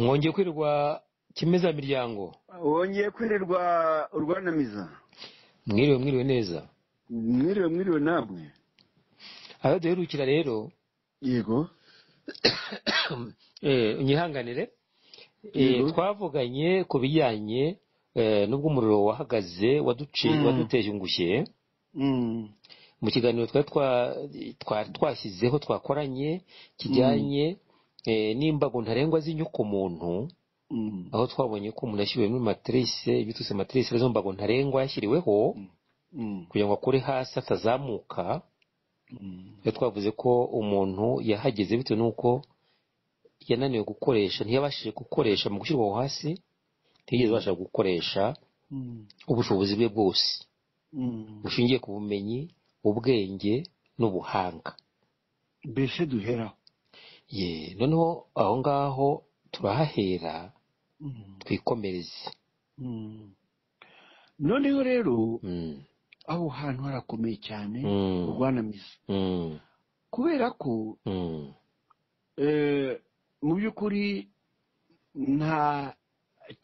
mwongeye kwirirwa kimeza miryango wongeye kwirirwa urwanamiza mwiriwe mwiriwe neza mwiriwe mwiriwe namwe aho duherukira rero yego eh, unyihanganire eh, twavuganye ku bijyanye eh, n'ubwo umuriro wahagaze mm. waduteje ingushye mm. mu kiganiro twari twashyizeho twakoranye kijyanye mm. Eh, n'imbago ntarengwa z'inyuko muntu mm. aho twabonye ko umuntu yashyiriwe muri matrice ibitutse matirise arizo mbago ntarengwa yashyiriweho mm. Mm. kugira ngo akore hasi atazamuka iyo twavuze ko umuntu yahageze bitewe n'uko yananiwe gukoresha ntiyabashije gukoresha mu gushyirwa hasi ntiyigeze abasha gukoresha ubushobozi bwe bwose bushingiye ku bumenyi ubwenge n'ubuhanga mbese duheraho ye noneho aho ngaho turahahera twikomereze noneho rero aho hantu harakomeye cyane urwanamiza kubera ko mu by'ukuri nta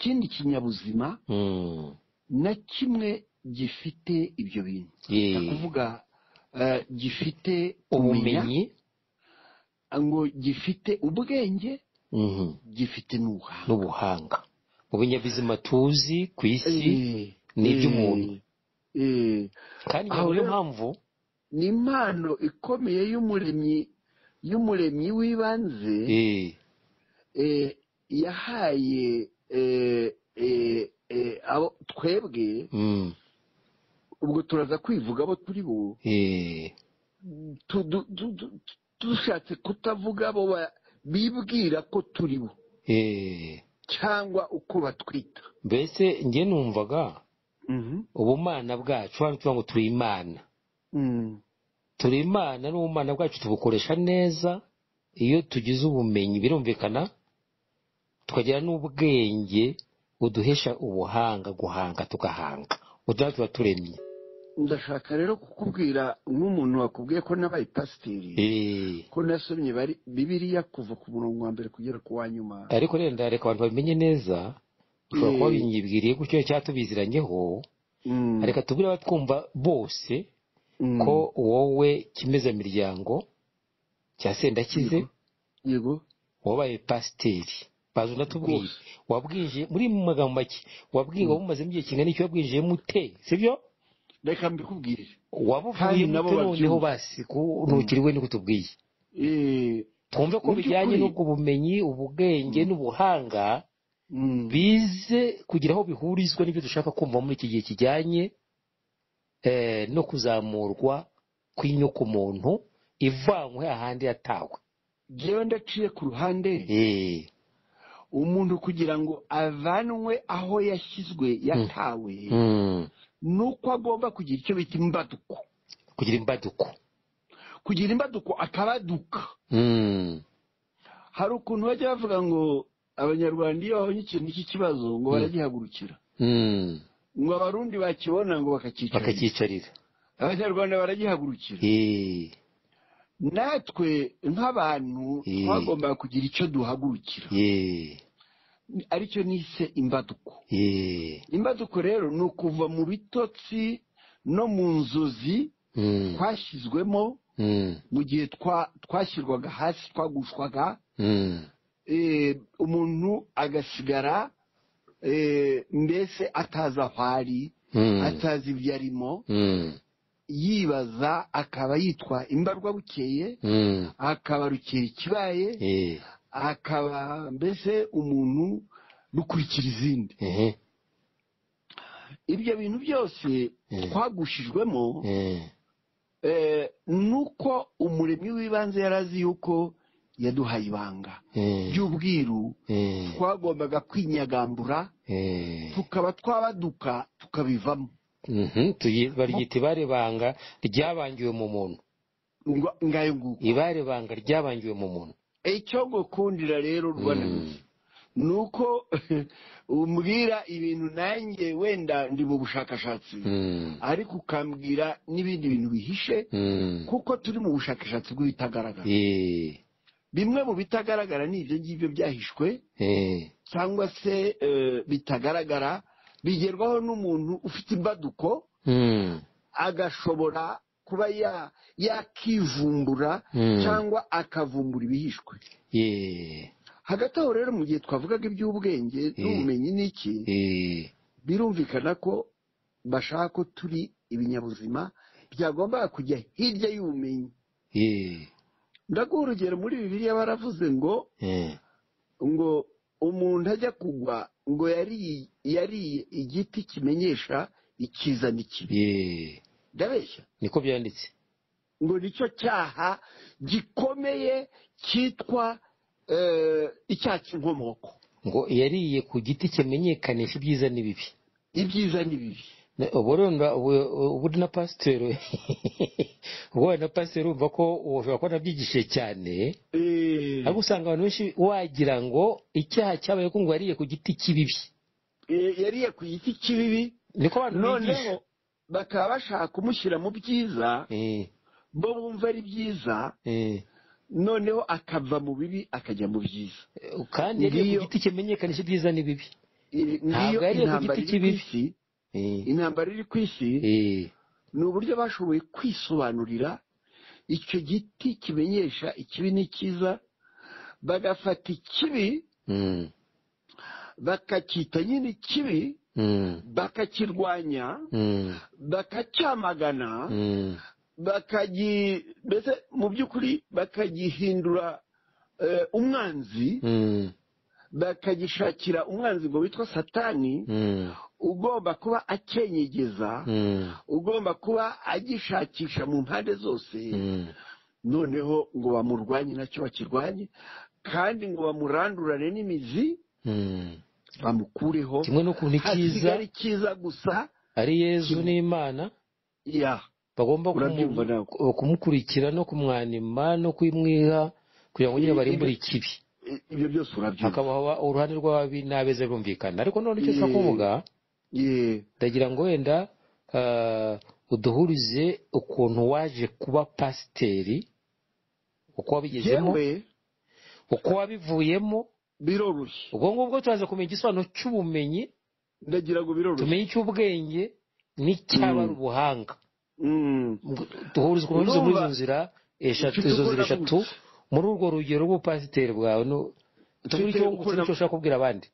kindi kinyabuzima na kimwe gifite ibyo bintu ni ukuvuga gifite ubumenyi ngo gifite ubwenge mhm. gifite n'ubuhanga mu binyabuzima tuzi ku isi eh, ni iby'umuntu eh, eh. kandi niyo mpamvu ni impano ikomeye y'umuremyi y'umuremyi w'ibanze yahaye abo twebwe mm. ubwo turaza kwivuga abo turi bo dushatse kutavuga abo bibwira ko turi bo eh. cyangwa uko batwita mbese njye numvaga mhm. ubumana bwacu hano tuvuga ngo turi imana mm. turi imana n'ubumana bwacu tubukoresha neza iyo tugize ubumenyi birumvikana tukagira n'ubwenge buduhesha ubuhanga guhanga tugahanga uduhanga tuba turemye ndashaka rero kukubwira nk'umuntu wakubwiye ko nabaye pasiteri eh. ko nasomye bibiriya kuva ku murongo wa mbere kugera ku wa nyuma ariko rero reka abantu babimenye neza ushobora kuba eh. binyibwiriye gutyo cyangwa tubiziranyeho mm. reka tubure abatwumva bose mm. ko wowe kimeza miryango cya sendakize wabaye pasiteri baza unatubwiye wabwije muri magambo make wabwiye mm. waba umazemo igihe kingana n'icyo wabwinjiyemo ute sibyo reka mbikubwire wabuvuyemo noneho basi ntukiriwe niko tubwiye eh, twumve ko bijyanye n'ubwo bumenyi ubwenge mm. n'ubuhanga mm. bize kugira aho bihurizwa n'ibyo dushaka kumva muri iki gihe kijyanye eh, no kuzamurwa kwinyoko kw'inyokomuntu ivanywe ahandi yatawe ngewe ndaciye ku ruhande eh. umuntu kugira ngo avanwe aho yashyizwe yatawe mm. ni uko agomba kugira icyo bita imbaduko kugira imbaduko kugira imbaduko akabaduka hmm. hari ukuntu bajya bavuga ngo abanyarwanda iyo babonye ikintu cy'ikibazo ngo hmm. baragihagurukira hmm. ngo abarundi bakibona ngo bakakicarira abanyarwanda baragihagurukira natwe nk'abantu twagombaga kugira icyo duhagurukira aricyo nise imbaduko eh. imbaduko rero ni ukuva mu bitotsi no mu nzozi hmm. twashyizwemo hmm. mu gihe twashyirwaga hasi twagushwaga hmm. eh, umuntu agasigara eh, mbese atazi aho ari atazi ibyo arimo yibaza akaba yitwa imbarwa bukeye akaba rukera ikibaye akaba mbese umuntu dukurikira izindi ibyo bintu byose eh. twagushijwemo eh. Eh, nuko umuremyi w'ibanze yari azi yuko yaduhaye ibanga ry'ubwiru twagombaga kwinyagambura tukaba twabaduka tukabivamo mhm. baryita ibare banga ryabangiwe mu muntu ibare banga ryabangiwe mu muntu icyo gukundira rero rwana ni uko umbwira ibintu nanjye wenda ndi mu bushakashatsi hmm. ariko ukambwira n'ibindi bintu bihishe hmm. kuko turi mu bushakashatsi bw'ibitagaragara bimwe mu bitagaragara ni ibyo ngibyo byahishwe cyangwa se eh, bitagaragara bigerwaho n'umuntu ufite imbaduko hmm. agashobora kuba ya yakivumbura hmm. cyangwa akavumbura ibihishwe hagati aho rero mu gihe twavugaga iby'ubwenge n'ubumenyi n'iki birumvikana ko bashaka ko turi ibinyabuzima byagombaga kujya hirya y'ubumenyi ndaguha urugero muri bibiriya baravuze ngo ngo umuntu ajya kugwa ngo yariye igiti kimenyesha ikizana ikibi ndabeshya niko byanditse ngo nicyo cyaha gikomeye cyitwa eh, icyaha cy'inkomoko ngo yariye ku giti kimenyekanisha ibyiza n'ibibi ibyiza n'ibibi ubundi na pasiteri wowe na pasiteri urumva ko ushobora kuba anabyigishije cyane eh. ariko usanga abantu benshi wagira ngo icyaha cyabaye ko ngo yariye ku giti kibibi eh, yariye ku giti cyibibi niko abantu bigisha bakaba bashaka kumushyira mu byiza eh. bo bumva ari byiza eh. noneho akava mu bibi akajya mu byiza kandi ku giti kimenyekanisha ibyiza n'ibibi ntabwo yariye ku giti eh. intambara iri ku isi ni uburyo bashoboye kwisobanurira icyo giti kimenyesha ikibi n'icyiza bagafata ikibi hmm. bakacyita nyine ikibi Hmm. bakakirwanya hmm. bakacyamagana hmm. bakagi mbese mu by'ukuri bakagihindura eh, umwanzi bakagishakira umwanzi ngo witwa satani ugomba kuba akenyegeza ugomba kuba agishakisha mu mpande zose noneho ngo bamurwanye nacyo bakirwanye kandi ngo bamurandurane n'imizi bamukureho kimwe n'ukuntu icyiza ari cyiza gusa ari yezu n'imana bagomba eh, kumukurikira no kumwanima no kumwiha kugira ngo nyine barimbure ikibi ibyo byose urabyumva hakaba uruhande rw'ababi n'abeza birumvikana ariko none icyo ushobora kuvuga ndagira ngo wenda eh, uduhurize ukuntu waje kuba pasiteri uko wabigezemo uko wabivuyemo biroroshye ubwo ngubwo turaza kumenya igisobanuro cy'ubumenyi ndagira ngo biroroshye tumenye icy'ubwenge n'icyabara mm. ubuhanga mm. duhuriza muri izo nzira izo nzira eshatu muri urwo rugero rw'ubupasiteri bwawe turi cyo wungutse nicyo ushaka kubwira abandi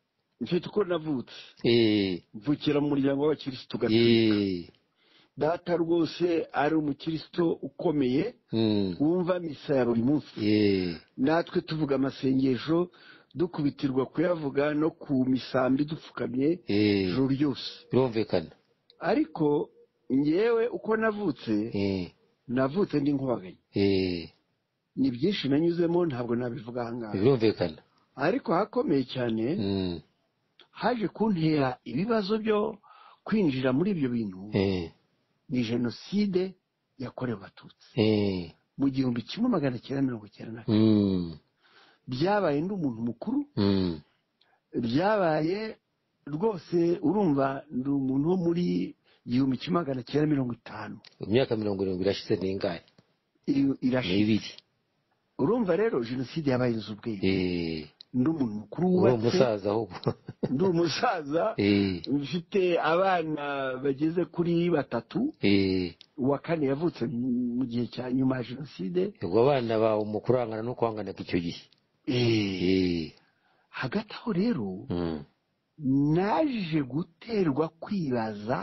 mfite uko navutse eh. mvukira mu muryango w'abakirisitu gatolika eh. data rwose ari umukirisitu ukomeye mm. wumva misa ya buri munsi eh. natwe tuvuga amasengesho dukubitirwa kuyavuga no ku misambi dupfukamye eh. ijoro ryose birumvikana ariko ngewe uko navutse eh. navutse ndi nkubaganye eh. ni byinshi nanyuzemo ntabwo nabivuga ahangaha birumvikana ariko hakomeye cyane hmm. haje kuntera ibibazo byo kwinjira muri ibyo bintu ni jenoside yakorewe abatutsi mu gihumbi kimwe magana cyenda mirongo icyenda na kane hmm. byabaye ndi umuntu mukuru hmm. byabaye rwose urumva ni umuntu wo muri igihumbi kimwe magana cyenda mirongo itanu imyaka mirongo irindwi irashize n'ingahe irashize urumva rero jenoside yabaye inzu ubwenge eh. ndi umuntu mukuru wubatse uri ahubwo ndi umusaza eh. abana bageze kuri batatu eh. uwa kane yavutse mu gihe cya nyuma ya jenoside ubwo abana bawe umukurangana no ku icyo gihe hagati aho rero naje guterwa kwibaza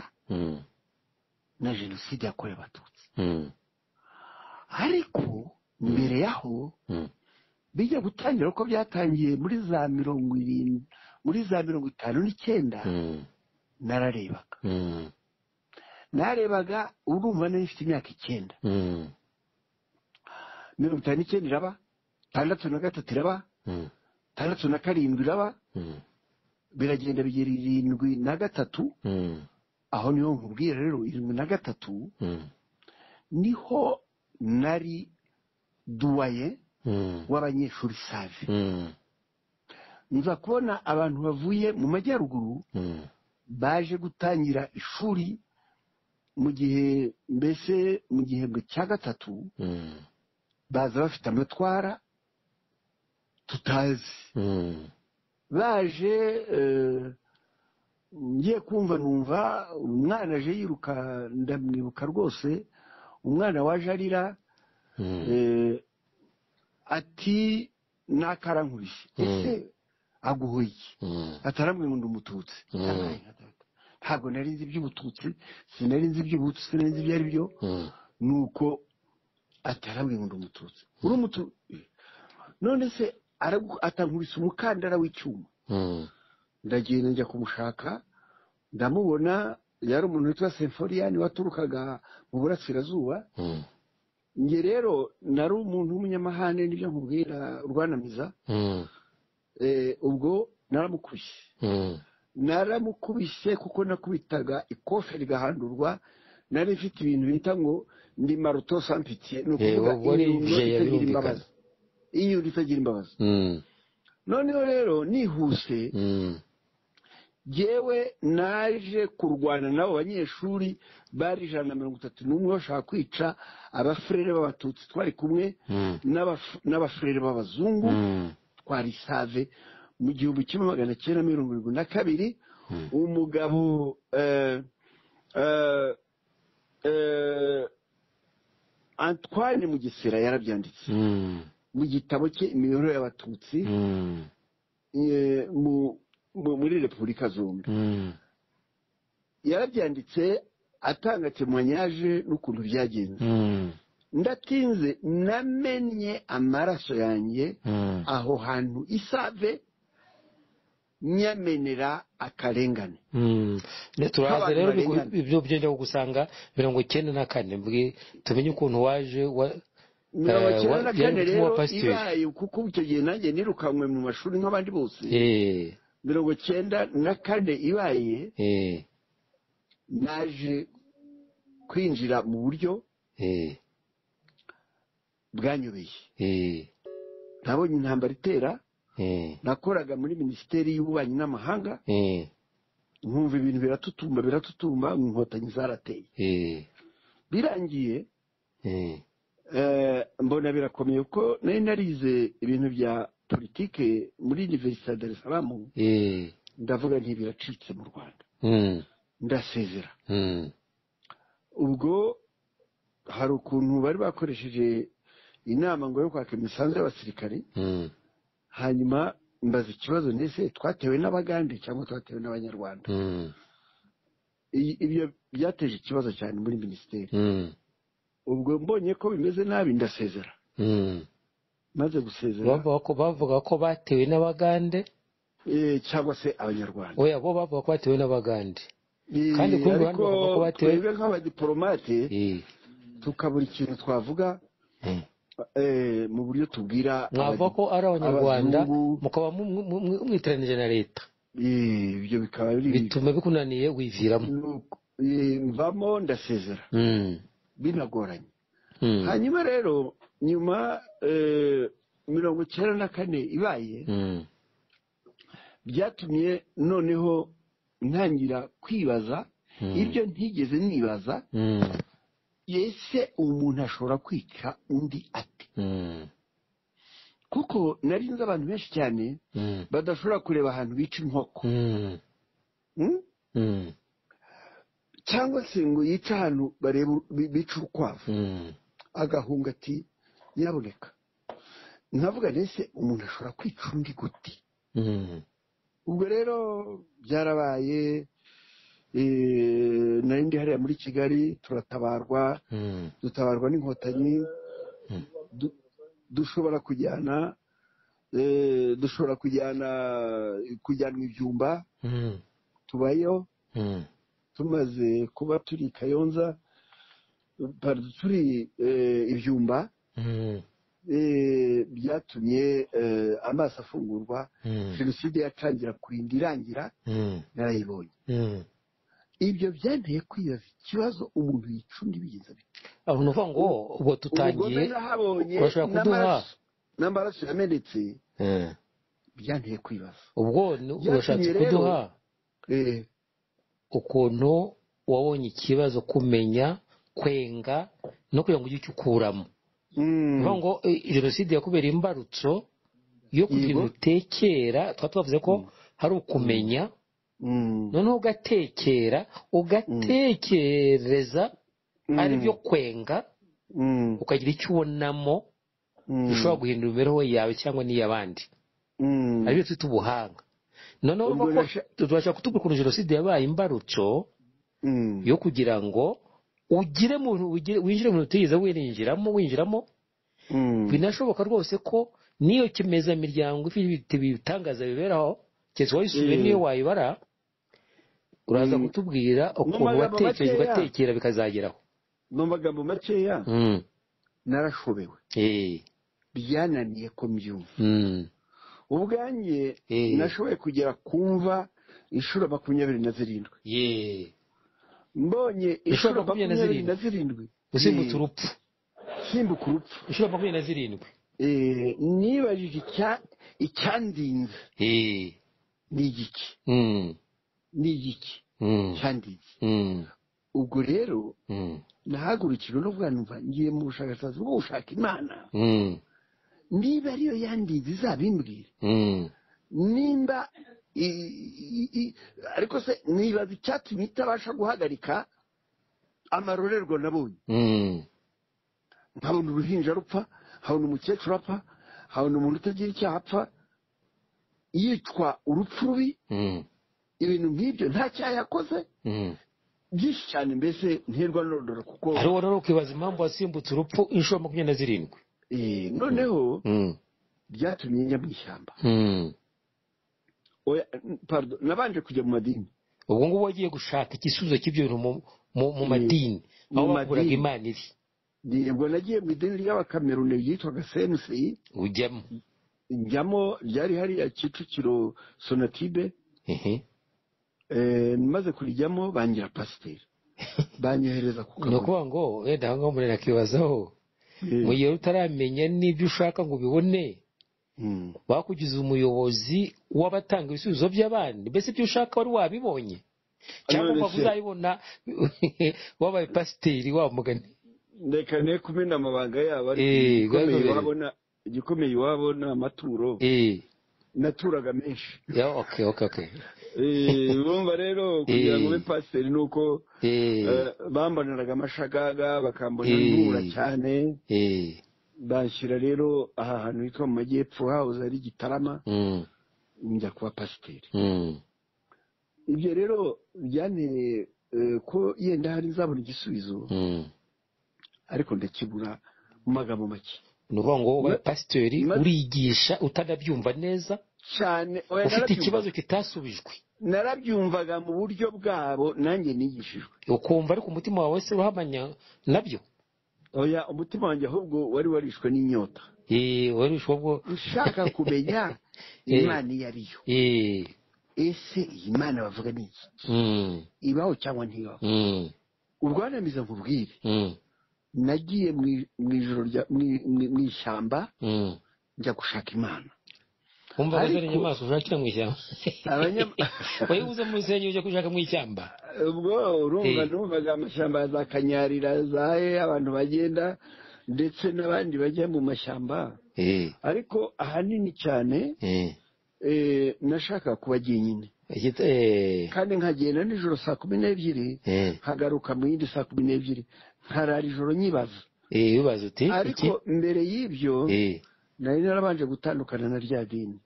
na jenoside yakorewe abatutsi ariko mbere yaho bijya gutangira uko byatangiye muri za mirongo irindwi muri za mirongo itanu n'icyenda nararebaga narebaga urumva nari ifite imyaka icyenda mirongo itanu n'icyenda iraba tandatu na gatatu iraba tandatu na karindwi iraba biragenda bigera irindwi na gatatu aho niho nkubwira rero irindwi na gatatu niho nari duwaye w'abanyeshuri save nza kubona abantu bavuye mu majyaruguru baje gutangira ishuri mu gihe mbese mu gihembwe cya gatatu baza bafite amatwara tutazi baje ngiye eh, um kumva numva umwana aje yiruka ndamwibuka rwose umwana waje arira eh, ati n'akarankurishye ese ataramwe ataramwenda umututsi ntabwo nari nzi iby'ubututsi sinari nzi iby'ubututsi sinari nzi ibyo ari byo nuko ataramwe ni uko uri umutu none se atankubise umukandara w'icyuma hmm. ndagenda njya kumushaka ndamubona yari umuntu witwa semforiyani waturukaga mu burasirazuba hmm. nge rero nari umuntu w'umunyamahane nibyo nkubwira urwanamiza hmm. eh, ubwo naramukubise naramukubise kuko nakubitaga ikofe rigahandurwa nari mfite ibintu bita ngo ndi maruto sampitiye ni ukuvuga irungu ritagira imbabazi inyura itagira imbabazi hmm. noneho rero nihuse yewe hmm. naje kurwana n'abo banyeshuri bari ijana na mirongo itatu n'umwe bashaka kwica abafurere b'abatutsi twari kumwe hmm. n'abafurere b'abazungu twari save mu gihumbi kimwe magana cyenda mirongo irindwi na kabiri umugabo eh, eh, eh, antwane mugesera yarabyanditse mu gitabo cye imibereho y'abatutsi hmm. eh, muri repubulika zombi hmm. yarabyanditse atanga temoyanyaje n'ukuntu byagenze hmm. ndatinze namenye amaraso yanjye aho hantu isave nyamenera akarengane turabaza rero ibyo byenda kugusanga mirongo icyenda na kane tumenye ukuntu waje mirongo icyenda na kane rero ibaye kuko icyo gihe nanjye nirukanwe mu mashuri nk'abandi bose eh. mirongo icyenda na kane ibaye eh. naje kwinjira mu buryo eh. bwanyobeye nabonye intambara itera nakoraga muri minisiteri y'ububanyi n'amahanga nkumva ibintu biratutumba biratutumba inkotanyi zarateye birangiye Eh, mbona birakomeye kuko nari narize ibintu bya politiki muri univerisite ya darisaramu eh. ndavuga ntibiracitse mu rwanda hmm. ndasezera hmm. ubwo hari ukuntu bari bakoresheje inama ngo yo kwaka imisanzu y'abasirikare hmm. hanyuma mbaza ikibazo ndetse twatewe n'abagande cyangwa twatewe n'abanyarwanda ibyo byateje ikibazo cyane muri minisiteri ubwo mbonye ko bimeze nabi ndasezera hmm. maze gusezera bavuga ko batewe n'abagande eh, cyangwa se abanyarwanda oya bo bavuga ko batewe n'abagande eh, kandi ku ruhande bavuga ko batewe twebwe nk'abadiporomate eh. tukabura ikintu twavuga mu buryo tubwira mwavuga ko ari abanyarwanda mukaba mwiteranije na leta ibyo bikaba bituma bikunaniye wiviramo mvamo ndasezera hmm. binagoranye hmm. hanyuma rero nyuma e, mirongo icyenda na kane ibaye hmm. byatumye noneho ntangira kwibaza hmm. ibyo ntigeze nibaza yese umuntu ashobora kwica undi ati kuko nari nzi abantu benshi cyane badashobora kureba ahantu bica inkoko cyangwa se ngo yice ahantu bareba bica urukwavu hmm. agahunga ati nyiraboneka nkavuga ndetse umuntu ashobora kwica undi guti hmm. ubwo rero byarabaye e, nari ndi hariya muri kigali turatabarwa hmm. dutabarwa n'inkotanyi dushobora kujyana e, dushobora kujyana kujyanwa ibyumba tubayo tumaze kuba turi kayonza turi eh, ibyumba mm-hmm. eh, byatumye eh, amaso afungurwa mm-hmm. jenoside yatangira kurinda irangira mm-hmm. narayibonye ibyo byanteye kwibaza ikibazo umuntu yicunda ibigenza bite aho ni uvuga ngo ubu tutangiye urashobora kuduha n'amaraso yamenetse byanteye kwibaza ubwo urashatse kuduha ukuntu wabonye ikibazo kumenya kwenga no kugira ngo ujye ucyukuramo bivuga mm. ngo eh, jenoside yakubera imbarutso yo kugira ngo utekera tuba tubavuze ko mm. hari ukumenya mm. noneho ugatekera ugatekereza byo kwenga ukagira icyo ubonamo ushobora guhindura imibereho yawe cyangwa n'iy'abandi aribyo twita ubuhanga noneho tubasha kutubwira ukuntu jenoside yabaye imbarutso mm. yo kugira ngo ugire muntu winjire mu utigeze wirinjiramo winjiramo mm. binashoboka rwose ko n'iyo kimezamiryango ifite ibitangaza biberaho keretse wayisuye mm. n'iyo wayibara uraza kutubwira ukuntu watekereje ugatekera bikazageraho mu magambo makeya narashobewe eh. byananiye ko mbyumva ubwanjye eh. nashoboye kugera ku mva inshuro makumyabiri na zirindwi mbonye inshuro makumyabiri na zirindwi usimbuka eh. urupfu simbuka urupfu inshuro makumyabiri na zirindwi eh, nibajije icyandinze ni igiki mm. ni igiki mm. cyandinze mm. ubwo rero nahagurukiwe no ngiye mu bushakashatsi bwo gushaka imana niba ariyo yangiza izabimbwire hmm. nimba ariko se nibaza icyatumye itabasha guhagarika amarorerwa nabonye hmm. nkabona uruhinja rupfa nkabona umukecuru apfa nkabona umuntu utagira icyo apfa yitwa urupfu rubi hmm. ibintu nk'ibyo nta cyaha yakoze byinshi cyane mbese ntirwa norora kuko hari uwo ukibaza impamvu wasimbutse urupfu inshuro makumyabiri na zirindwi Eh, noneho hmm. byatumye hmm. njya mu ishyamba hmm. nabanje kujya mu madini ubwo ngubu wagiye gushaka igisubizo cy'ibyo bintu mu eh, madini aho bakuraga imana iri ubwo nagiye mu idini ry'abakamerune ryitwaga semusi ujyamo njyamo ryari hariya kicukiro sonatibe eh, maze kurijyamo bangira pasiteri banyohereza ku kabari ni ukuvuga ngo wenda aho ngaho umuntu akibazaho Hmm. mu gihe utaramenya n'ibyo ushaka ngo ubibone hmm. bakugize umuyobozi w'abatanga ibisubizo by'abandi mbese ibyo ushaka wari wabibonye cyangwa ukavuga uzabibona wabaye pasiteri wamugane reka ne kumena amabanga yabo ariko eh, igikomeye wabona ni amaturo eh. naturaga menshi eh, urumva rero kugira ngo eh. ube pasiteri ni uko eh. bamboneraga amashagaga bakambonera ibura cyane bashyira rero aha hantu hitwa mu majyepfo hawuze ari gitarama mm. njya kuba pasiteri mm. ibyo rero byanteye ko yenda hari nzabona igisubizo mm. ariko ndakibura mu magambo make ni ukuvuga ngo pasiteri uriyigisha utanabyumva neza cyane ufite ikibazo kitasubijwe narabyumvaga mu buryo bwabo nanjye nigishijwe ukumva ariko umutima wawe wese uhamanya nabyo oya umutima wanjye ahubwo wari warishwe n'inyota wari ubwo ushaka kumenya imana iyo ari yo ese iyi mana bavuga ni iki hmm. ibaho cyangwa ntibaho hmm. ubwanamiza nkubwire hmm. nagiye mu ijoro mu ishyamba njya gushaka imana wumva ko ari inyamaswa ushakira mu ishyamba wayibuze mu rusengero ujya gushaka mu ishyamba ubwo urumva eh. numvaga amashyamba za kanyarira za abantu bagenda ndetse n'abandi bajya mu mashyamba eh. ariko ahanini cyane eh. nashaka kuba nyine kandi nkagenda nijoro saa kumi n'ebyiri nkagaruka mu yindi saa kumi n'ebyiri nkarara ijoro nyibaza ariko mbere y'ibyo nari narabanje gutandukana na rya dini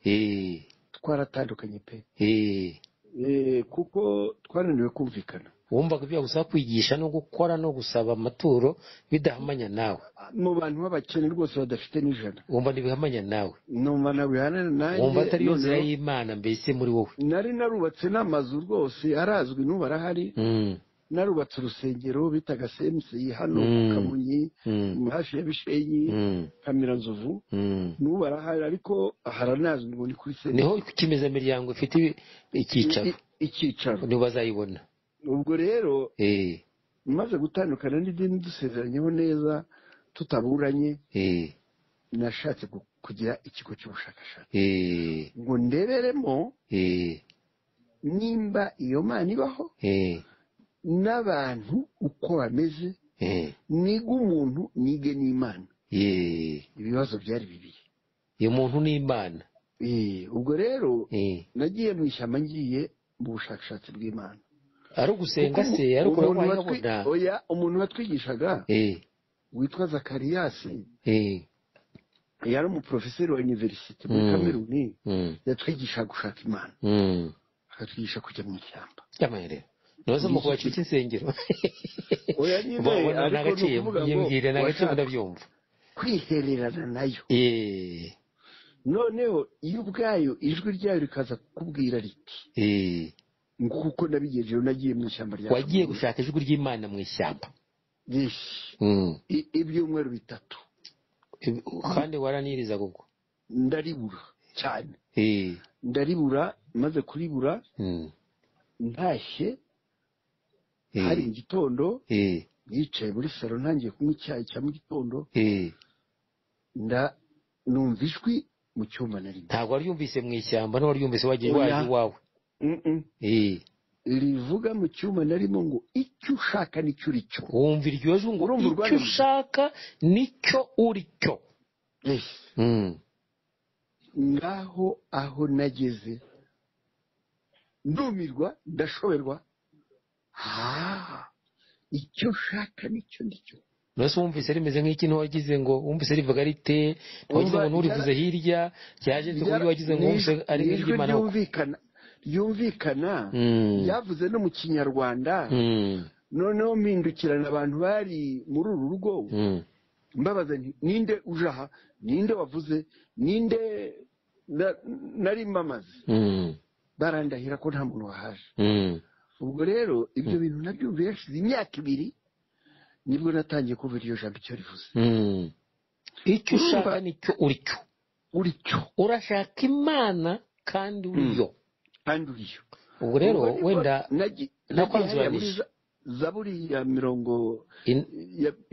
twaratandukanye pe kuko twananiwe kumvikana wumvaga ibyo bagusaba kwigisha no gukora no gusaba amaturo bidahamanya nawe mu bantu b'abakene rwose badafite n'ijana wumva ntibihamanya nawe numva ntabihanana nanjye wumva atari yo nzira y'imana mbese muri wowe nari narubatse n'amazu rwose arazwi n'ubu arahari mm. narubatse urusengero bitaga semuseyi hano ku hmm. kamonyi hmm. hafi ya bishenyi hmm. kamiranzovu n'ubu arahari ariko haranazwi ngo ni kuri semuseyi niho ikimezamiryango ifite icyicaro icyicaro niho bazayibona ubwo rero eh. maze gutandukana n'idini dusezeranyeho neza tutaburanye eh. nashatse kugira ikigo cy'ubushakashatsi eh. ngo ndeberemo nimba iyo mana ibaho n'abantu uko bameze niga umuntu nige n'imana ibibazo byari bibiri iyo muntu n'imana ubwo rero nagiye mu ishyamba ngiye mu bushakashatsi bw'imana ari ugusenga se ariko oya umuntu watwigishaga witwa zakariyasi yari umuporofeseri wa iniverisite muri kameruni hmm. hmm. yatwigisha gushaka imana hmm. akatwigisha kujya mu ishyamba ntibaze mu kubacika insengero n'agaciro mbwira n'agaciro ndabyumva kwihererana nayo noneho iyo ubwayo ijwi ryayo rikaza kukubwira riti nguko nabigejeje nagiye mu ishyamba rya wagiye gushaka ijwi ry'imana mu ishyamba ibyumweru bitatu kandi waraniriza koko ndaribura cyane ndaribura maze kuribura ntashye Eh. hari igitondo eh. nicaye muri salo ntangiye kunywa icyayi cya mu gitondo eh. numva ijwi mu cyuma nari ntabwo wari yumvise mu ishyamba ntabwo waryumvise yumvise wagiye iwawe rivuga mu cyuma narimo ngo icyo ushaka nicyo uri cyo wumva iryo jwi icyo ushaka nicyo uri cyo mm. ngaho aho nageze ndumirwa ndashoberwa ah icyo ushaka nicyo ngicyo mbese wumvise rimeze nk'ikintu wagize ngo wumvise rivuga rite twagize ngo nturivuze hirya ryaje kuburyo wagize ngo wumvise ari iry'imana ryumvikana yavuze no mu kinyarwanda noneho mpindukirana abantu bari muri uru rugo mbabaza ninde uje aha ninde wavuze ninde nari mbamaze barandahira ko nta muntu wahaje ubwo rero ibyo hmm. bintu nabyumviye hashize imyaka ibiri nibwo natangiye kuva iryo jambo icyo rivuze hmm. icyo ushaka nicyo uri cyo uri cyo urashaka imana kandi uriyo hmm. kandi uriyo ubwo rero wenda nakwanzuranyije zaburi ya mirongo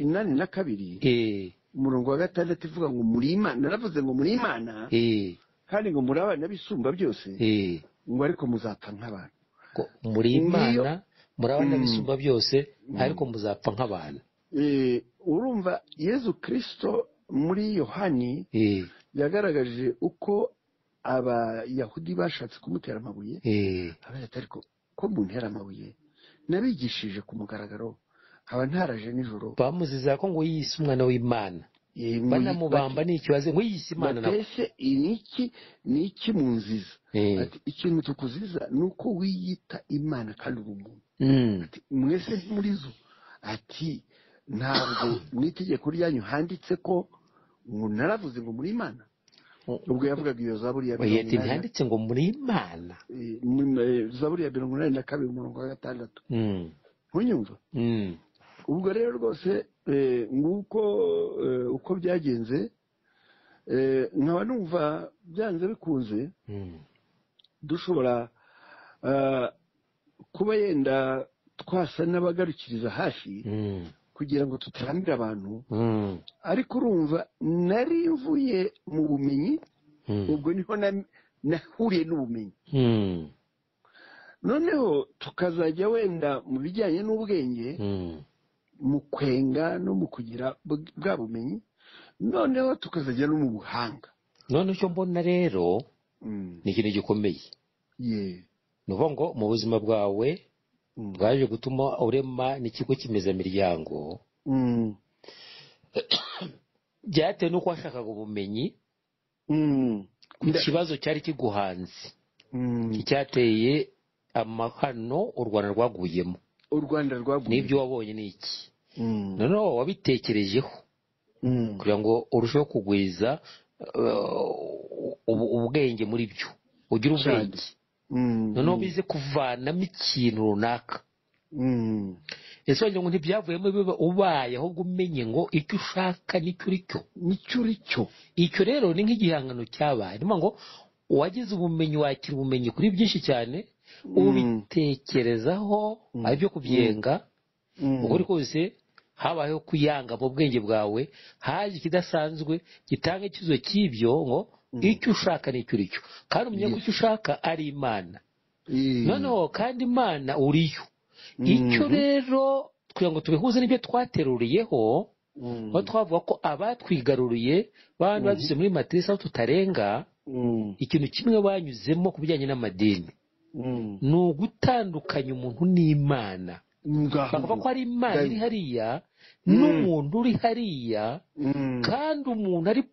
inani na kabiri eh. umurongo wa gatandatu ivuga ngo muri imana naravuze ngo muri imana eh. kandi ngo muri abana bisumba byose eh. ngo ariko muzapfa nk'abantu muri imana murabona mm. bisumba byose mm. ariko muzapfa nk'abantu e, urumva yezu kirisito muri yohani e. yagaragaje uko abayahudi bashatse kumutera amabuye e. ariko ko muntera amabuye nabigishije ku mugaragaro haba ntaraje nijoro bamuziza ko ngo yise umwana w'imana banamubamba ni ikibazo ngo yise imana nawe ni iki ni iki mu nziza eh. ikintu tukuziza ni uko wiyita imana kandi uri hmm. umuntu mwese muri zo ati ntabwo mu itegeko ryanyu handitse ko naravuze ngo muri imana oh. ubwo yavugaga iyo zaburi ya mirongo inani ntihanditse ngo muri imana eh, eh, zaburi ya mirongo inani na kabiri umurongo wa gatandatu hmm. ntunyumva hmm. ubwo rero rwose e, nguko e, uko byagenze e, nkaba numva byanze bikunze hmm. dushobora kuba yenda twasa n'abagarukiriza hafi hmm. kugira ngo tutarambire abantu hmm. ariko urumva nari mvuye mu bumenyi ubwo niho nahuriye n'ubumenyi noneho tukazajya wenda mu bijyanye n'ubwenge mu kwenga no mu kugira bwa bumenyi noneho tukazajya no mu buhanga none icyo mbona rero mm. ni ikintu gikomeye ni ukuvuga ngo mu buzima bwawe mm. bwaje gutuma urema n'ikigo cy'imezamiryango mm. byatewe n'uko washakaga ubumenyi ku kibazo cyari kiguhanze icyateye amahano u rwanda rwaguyemo u rwanda rwaguye n'ibyo wabonye ni iki hmm. noneho wabitekerejeho hmm. kugira ngo urusheho kugwiza uh, ubwenge muri byo ugira ubwenge hmm. noneho bize kuvanamo ikintu runaka ese wagira ngo ntibyavuyemo biba ubaye ahubwo umenye ngo icyo ushaka nicyo uri cyo nicyo uri cyo icyo rero ni nk'igihangano cyabaye niyo ngo uwagize ubumenyi wakira ubumenyi kuri byinshi cyane ubitekerezaho ari byo kubyenga ukuri kose habayeho kuyanga mu bwenge bwawe haje ikidasanzwe gitanga ikizo cy'ibyo ngo mm. icyo ushaka ni icyo cyo kandi umenye ko icyo ushaka ari imana mm. noneho kandi imana uriyo mm. icyo rero kugira ngo tubihuze n'ibyo twateruriyeho aho twavuga ko abatwigaruriye banyuze muri matirisi aho tutarenga ikintu kimwe banyuzemo ku bijyanye n'amadini Mm. ni ugutandukanya umuntu n'imana bavuga ko ari imana iri hariya mm. n'umuntu uri hariya mm. kandi umuntu ari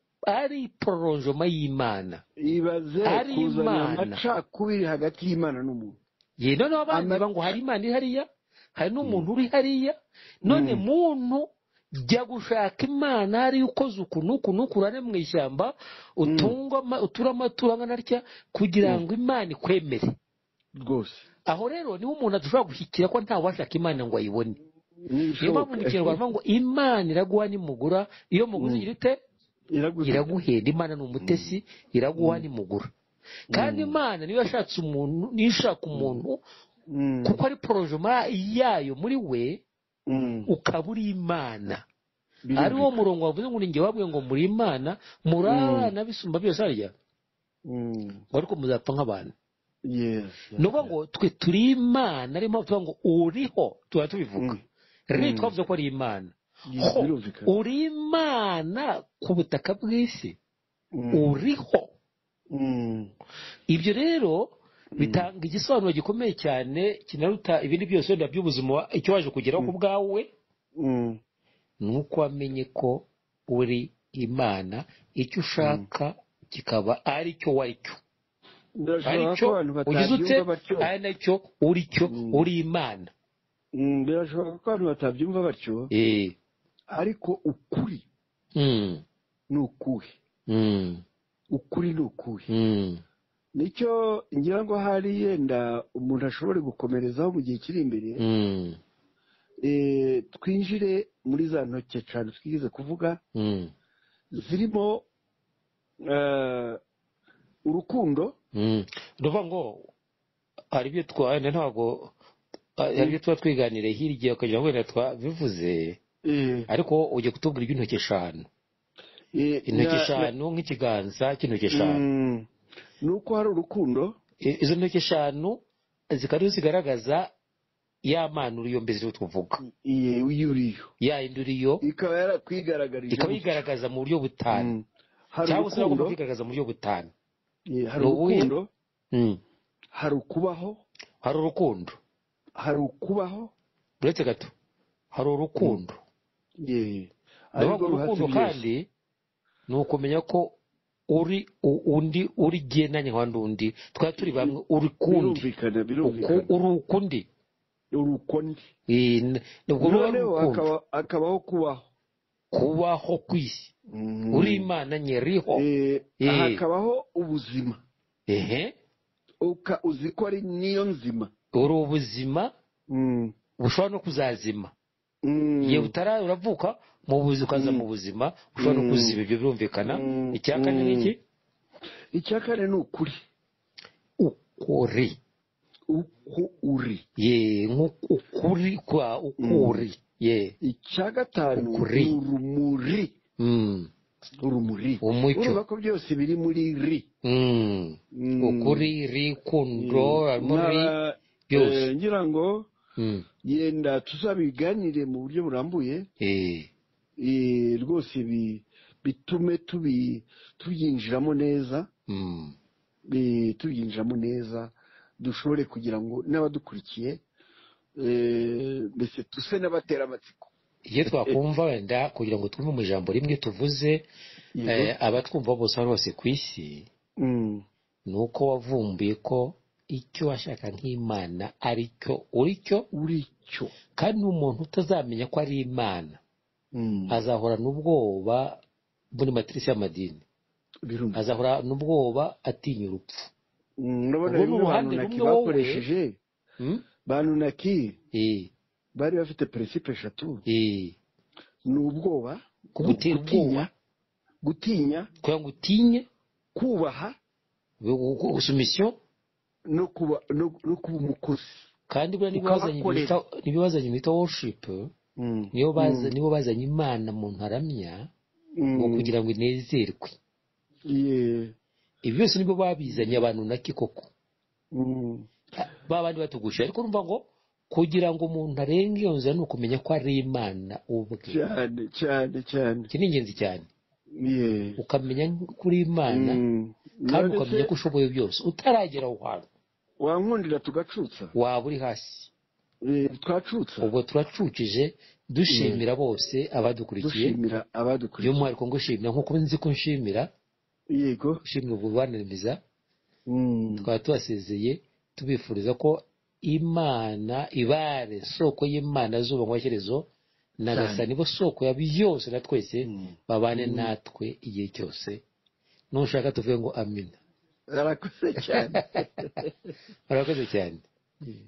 ari poronjoma y'imana ibaze kuzana amacakubiri hagati y'imana n'umuntu ye noneho abandi ngo hari imana iri hariya hari n'umuntu uri hariya none muntu jya gushaka imana hari ukoze ukuntu n'uku n'uku mu ishyamba uture amatungo angana atya kugira ngo imana ikwemere rwose aho rero niho umuntu adashobora gushyikira ko washaka imana ngo ayibone niyo mpamvu mu ngo imana iraguha nimugura iyo muguzi mm. igira ite iraguhenda imana ni umutesi iraguha mm. nimugura kandi mm. imana niyo yashatse umuntu niyo ishaka umuntu kuko ari porojoma yayo muri we ukaba uri imana ari wo murongo wavuze ngo ninjye wabwiye ngo muri imana muri abana bisumba byose harya ngo ariko muzapfa nk'abantu ni ngo twe turi imana niyo mpamvu tuvuga ngo uriho tuba tubivuga mm. rero mm. twavuze ko ari imana ho uri imana ku butaka bw'isi mm. uriho ibyo rero bitanga igisobanuro gikomeye cyane kinaruta ibindi byose wenda by'ubuzima icyo waje kugeraho ku bwawe ni uko wamenye ko uri imana icyo ushaka kikaba ari cyo wari cyo ugize ute ari nacyo uri cyo uri imana birashoboka ko abantu batabyumva batyo ariko ukuri ni ukuhe ukuri ni ukuhe nicyo ngira ngo hari yenda umuntu ashobora gukomerezaho mu gihe kiri imbere twinjire muri za ntoki cyane twigeze kuvuga zirimo urukundo Hmm. ni ngo hari ibyo twana ntabwo hari hmm. ibyo tuba twiganiriye hirya ukagira ngo wenda twabivuze hmm. ariko ujya kutubwira iby'intoki eshanu intoki eshanu nk'ikiganza cy'intoki eshanu ni uko hari urukundo izo ntoki eshanu zikaba zigaragaza ya mpano uriyo mbese tuvuga ya yindi ikaba yarakwigaragariza ikaba yigaragaza mu buryo butanu cyangwa se ntabwo bigaragaza mu buryo butanu hari urukundo hmm. hari ukubaho hari urukundo hari ukubaho uretse gato hari urukundo hmm. ariko urukundo kandi ni ukumenya ko uri undi uri giye nanjye undi twari turi bamwe uri kundi uri ukundi uri ukundi ntabwo ruba hakabaho kubaho kubaho ku isi Mhm. uri imana nyeriho eh, eh. hakabaho ubuzima uzi ko ari niyo nzima uri ubuzima mm. bushobora no kuzazima mm. igihe utara uravuka mu buzi ukaza mm. mu buzima ushobora no kuziba ibyo birumvikana icya kane ni iki icya kane ni ukuri ukuri uko uri ye nk'ukuri kwa ukuri ye icya gatanu ni urumuri Mm. urumuri umucyo urumva ko byose biri muri ri ukuri mm. mm. ri kundo muri byose eh, ngira ngo genda tuzabiganire mu buryo burambuye eh. Eh, rwose bitume tubyinjiramo neza tubyinjiramo neza dushobore kugira ngo n'abadukurikiye mbese tuse n'abatera amatsiko iyo twakumva wenda kugira ngo twumve mu ijambo rimwe tuvuze eh, abatwumva bose aho bose ku isi mm. ni uko wavumbuye ko icyo washaka nk'imana ari cyo uri cyo uri cyo kandi umuntu utazamenya ko ari imana mm. azahora nubwoba muri matrice y'amadini azahora n'ubwoba atinya urupfu urabona rero ubuhandi rumwe wowe hmm? bantu naki eh. bari bafite peresipe eshatu eh. ni ubwoba gutinya gutinya kugira utinye kubaha gusumisiyo no kuba umukozi kandi buriya niba bazanye imita woshipu mm. mm. nibo bazanye imana mu ntaramya ngo mm. kugira ngo inezerwe ibi byose nibo babizanye abantu na kikoko babandi batugusha ariko urumva ngo kugira ngo umuntu arenge iyo nzira ni ukumenya ko ari imana ubwe cyane cyane cyane iki ni ingenzi cyane ukamenya kuri imana mm. kandi ukamenya ko ushoboye byose utaragera aho hantu wankundira tugacutsa waba uri hasi turacutsa ubwo turacucije dushimira bose abadukurikiye by'umwihariko ngo ushimira nk'uko nzi ko nshimira yego ushimira ubwo bubaniriza mm. twaba tubasezeye tubifuriza ko imana ibare soko y'imana zuba nk'abashyirezo nyagasani bo soko ya byose na twese mm. babane mm. natwe igihe cyose nushaka tuvuge ngo amina barakoze cyane barakoze cyane mm.